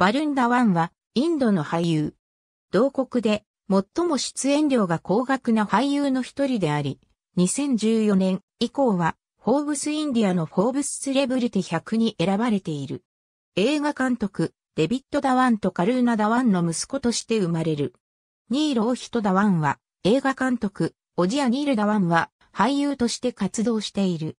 バルンダワンは、インドの俳優。同国で、最も出演料が高額な俳優の一人であり、2014年以降は、フォーブスインディアのフォーブスセレブリティ100に選ばれている。映画監督、デビット・ダワンとカルーナ・ダワンの息子として生まれる。ニーロオヒト・ダワンは、映画監督、オジア・ニール・ダワンは、俳優として活動している。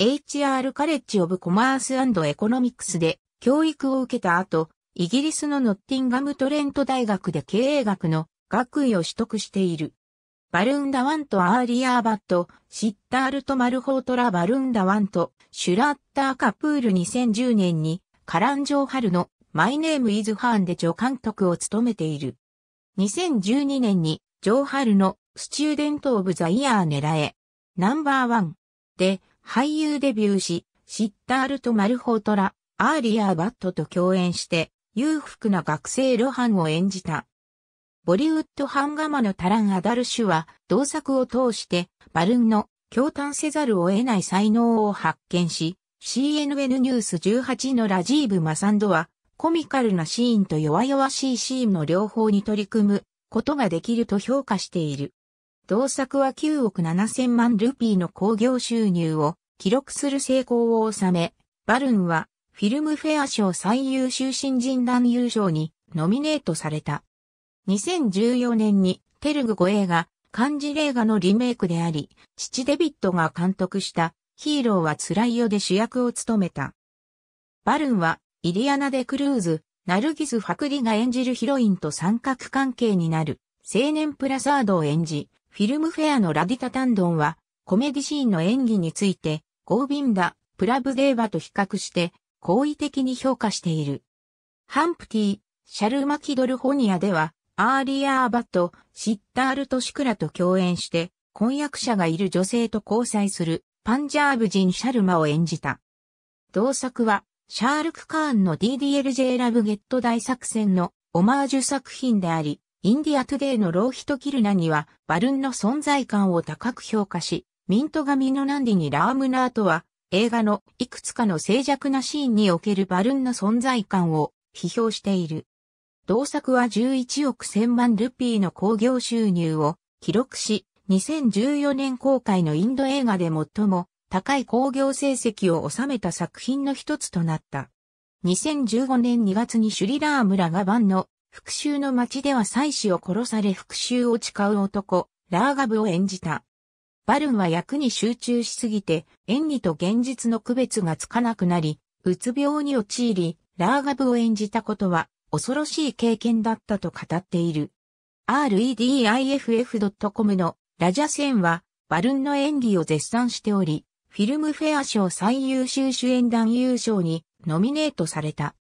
HR カレッジ・オブ・コマースエコノミクスで、教育を受けた後、イギリスのノッティンガムトレント大学で経営学の学位を取得している。バルンダワント・アーリアーバット、シッタールト・マルホートラ・バルンダワント、シュラッター・カプール2010年に、カランジョー・ハルのマイネーム・イズ・ハーンで助監督を務めている。2012年に、ジョー・ハルのスチューデント・オブ・ザ・イヤー狙え、ナンバーワンで俳優デビューし、シッタールト・マルホートラ、アーリアーバットと共演して、裕福な学生ロハンを演じた。ボリウッドハンガマのタラン・アダルシュは、同作を通して、バルーンの共嘆せざるを得ない才能を発見し、CNN ニュース18のラジーブ・マサンドは、コミカルなシーンと弱々しいシーンの両方に取り組むことができると評価している。同作は9億7千万ルピーの興行収入を記録する成功を収め、バルーンはフィルムフェア賞最優秀新人男優賞にノミネートされた。2014年にテルグ語映画、漢字映画のリメイクであり、父デビットが監督したヒーローは辛いよで主役を務めた。バルンはイリアナ・デ・クルーズ、ナルギス・ファクリが演じるヒロインと三角関係になる青年プラサードを演じ、フィルムフェアのラディタ・タンドンはコメディシーンの演技について、ゴービンダ・プラブデーバと比較して好意的に評価している。ハンプティ、シャルマキドルホニアでは、アーリアーバとシッタールトシクラと共演して、婚約者がいる女性と交際するパンジャーブ人シャルマを演じた。同作は、シャールク・カーンの DDLJ ラブゲット大作戦のオマージュ作品であり、インディア・トゥデイのローヒト・キルナにはバルンの存在感を高く評価し、ミント・ガミのナンディにラームナーとは映画のいくつかの静寂なシーンにおけるバルーンの存在感を批評している。同作は11億1000万ルピーの興行収入を記録し、2014年公開のインド映画で最も高い興行成績を収めた作品の一つとなった。2015年2月にシュリラー村がバンの復讐の街では妻子を殺され復讐を誓う男、ラーガブを演じた。バルンは役に集中しすぎて、演技と現実の区別がつかなくなり、うつ病に陥り、ラーガブを演じたことは、恐ろしい経験だったと語っている。rediff.com のラジャセンは、バルンの演技を絶賛しており、フィルムフェア賞最優秀主演男優賞にノミネートされた。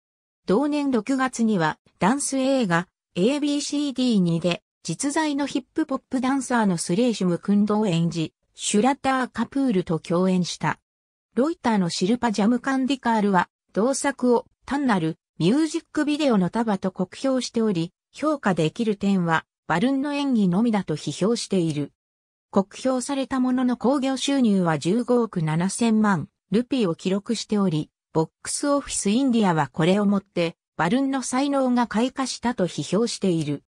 同年6月には、ダンス映画 ABCD2 で実在のヒップポップダンサーのスレーシュムクンドを演じ、シュラッター・カプールと共演した。ロイターのシルパ・ジャムカンディカールは、同作を単なるミュージックビデオの束と酷評しており、評価できる点は、バルーンの演技のみだと批評している。酷評されたものの興行収入は15億7千万ルピーを記録しており、ボックスオフィスインディアはこれをもって、バルーンの才能が開花したと批評している。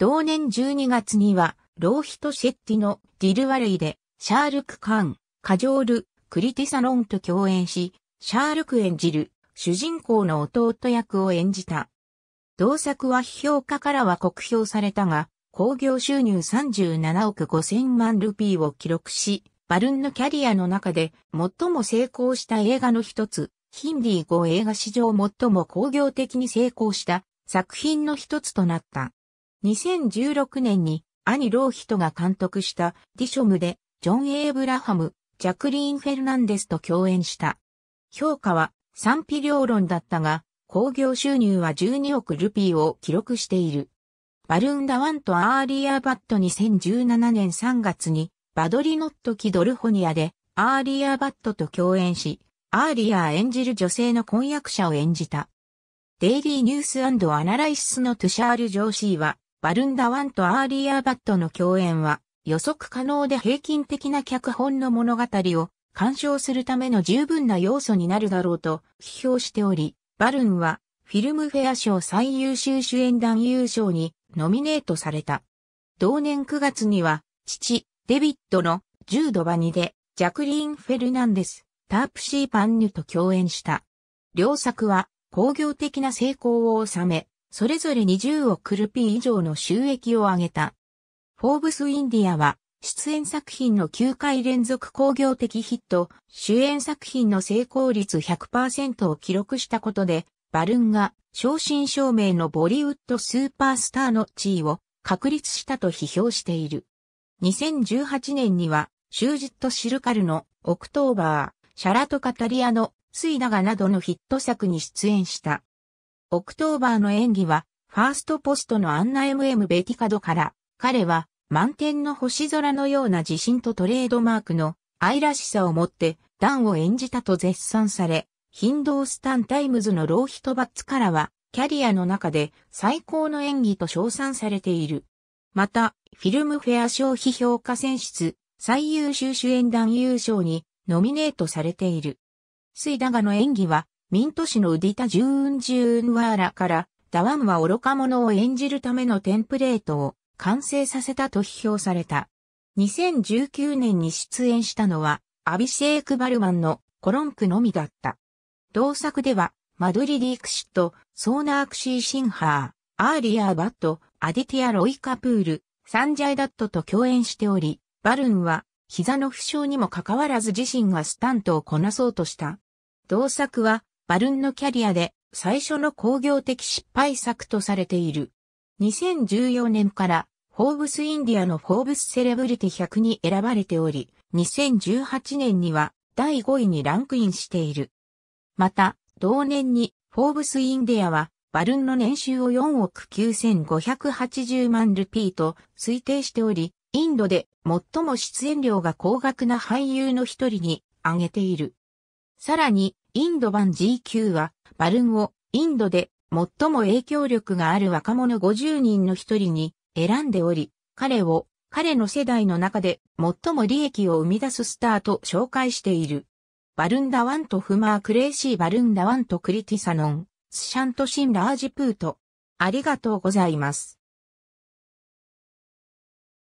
同年12月には、ローヒト・シェッティのディルワルイで、シャールク・カーン、カジョール、クリティサロンと共演し、シャールク演じる主人公の弟役を演じた。同作は批評家からは酷評されたが、興行収入37億5000万ルピーを記録し、バルンのキャリアの中で最も成功した映画の一つ、ヒンディー語映画史上最も興行的に成功した作品の一つとなった。2016年に兄ローヒトが監督したディショムでジョン・エイブラハム、ジャクリーン・フェルナンデスと共演した。評価は賛否両論だったが、興行収入は12億ルピーを記録している。バルーンダワンとアーリアバット2017年3月にバドリノット・キドルホニアでアーリアバットと共演し、アーリア演じる女性の婚約者を演じた。デイリーニュースアナライシスのトゥシャール・ジョーシーは、バルンダワンとアーリーアバットの共演は予測可能で平均的な脚本の物語を鑑賞するための十分な要素になるだろうと批評しており、バルンはフィルムフェア賞最優秀主演男優賞にノミネートされた。同年9月には父、デビッドの重度バニでジャクリーン・フェルナンデス、タープシー・パンニュと共演した。両作は工業的な成功を収め、それぞれ20億ルピー以上の収益を上げた。フォーブスインディアは、出演作品の9回連続工業的ヒット、主演作品の成功率100%を記録したことで、バルンが正真正銘のボリウッドスーパースターの地位を確立したと批評している。2018年には、シュージット・シルカルのオクトーバー、シャラト・カタリアのスイダガなどのヒット作に出演した。オクトーバーの演技は、ファーストポストのアンナ MM ベティカドから、彼は満天の星空のような自信とトレードマークの愛らしさを持ってダンを演じたと絶賛され、ヒンドースタンタイムズのローヒトバッツからは、キャリアの中で最高の演技と称賛されている。また、フィルムフェア消費評価選出、最優秀主演男優賞にノミネートされている。スイダガの演技は、ミント氏のウディタ・ジューン・ジューン・ワーラから、ダワンは愚か者を演じるためのテンプレートを完成させたと批評された。2019年に出演したのは、アビシェーク・バルマンのコロンクのみだった。同作では、マドリ・ディクシット、ソーナークシー・シンハー、アーリア・バット、アディティア・ロイ・カプール、サンジャイ・ダットと共演しており、バルンは膝の負傷にもかかわらず自身がスタントをこなそうとした。同作はバルンのキャリアで最初の工業的失敗作とされている。2014年からフォーブスインディアのフォーブスセレブリティ100に選ばれており、2018年には第5位にランクインしている。また、同年にフォーブスインディアはバルンの年収を4億9580万ルピーと推定しており、インドで最も出演料が高額な俳優の一人に挙げている。さらに、インド版 GQ は、バルンをインドで最も影響力がある若者50人の一人に選んでおり、彼を彼の世代の中で最も利益を生み出すスターと紹介している。バルンダワンとフマークレイシーバルンダワンとクリティサノン、スシャントシンラージプート。ありがとうございます。